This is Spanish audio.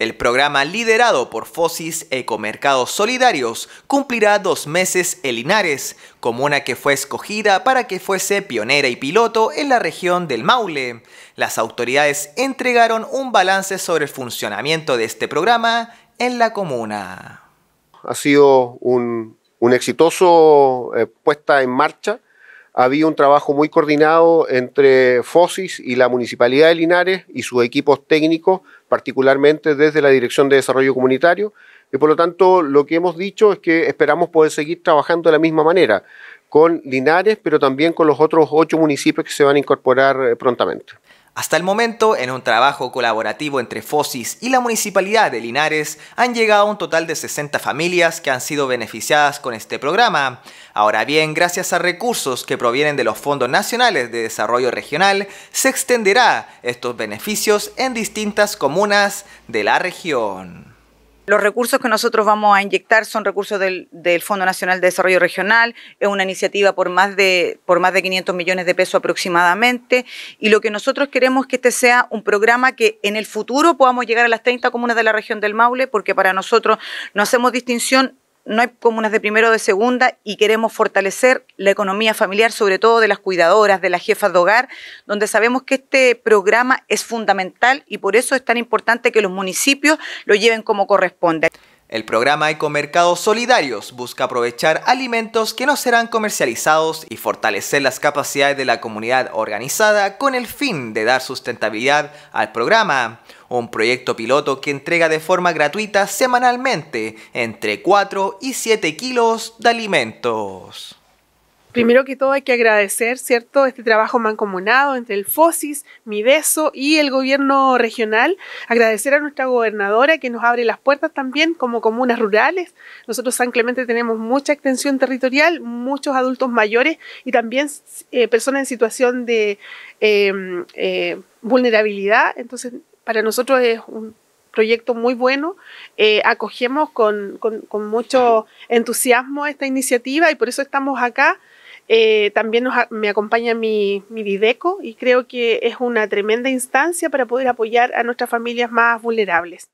El programa liderado por Fosis Ecomercados Solidarios cumplirá dos meses en Linares, comuna que fue escogida para que fuese pionera y piloto en la región del Maule. Las autoridades entregaron un balance sobre el funcionamiento de este programa en la comuna. Ha sido un, exitoso eh, puesta en marcha había un trabajo muy coordinado entre FOSIS y la Municipalidad de Linares y sus equipos técnicos, particularmente desde la Dirección de Desarrollo Comunitario. Y por lo tanto, lo que hemos dicho es que esperamos poder seguir trabajando de la misma manera con Linares, pero también con los otros ocho municipios que se van a incorporar eh, prontamente. Hasta el momento, en un trabajo colaborativo entre FOSIS y la Municipalidad de Linares, han llegado un total de 60 familias que han sido beneficiadas con este programa. Ahora bien, gracias a recursos que provienen de los Fondos Nacionales de Desarrollo Regional, se extenderá estos beneficios en distintas comunas de la región. Los recursos que nosotros vamos a inyectar son recursos del, Fondo Nacional de Desarrollo Regional, es una iniciativa por más, de, por más de 500 millones de pesos aproximadamente, y lo que nosotros queremos es que este sea un programa que en el futuro podamos llegar a las 30 comunas de la región del Maule, porque para nosotros no hacemos distinción no hay comunas de primero o de segunda y queremos fortalecer la economía familiar, sobre todo de las cuidadoras, de las jefas de hogar, donde sabemos que este programa es fundamental y por eso es tan importante que los municipios lo lleven como corresponde. El programa Ecomercados Solidarios busca aprovechar alimentos que no serán comercializados y fortalecer las capacidades de la comunidad organizada con el fin de dar sustentabilidad al programa. Un proyecto piloto que entrega de forma gratuita semanalmente entre 4 y 7 kilos de alimentos. Primero que todo hay que agradecer, ¿cierto?, este trabajo mancomunado entre el FOSIS, Mideso y el gobierno regional. Agradecer a nuestra gobernadora que nos abre las puertas también como comunas rurales. Nosotros San Clemente tenemos mucha extensión territorial, muchos adultos mayores y también eh, personas en situación de em, eh, vulnerabilidad. Entonces, para nosotros es un proyecto muy bueno. Eh, acogemos con, con, mucho entusiasmo esta iniciativa y por eso estamos acá eh, también me acompaña mi, mi y creo que es una tremenda instancia para poder apoyar a nuestras familias más vulnerables.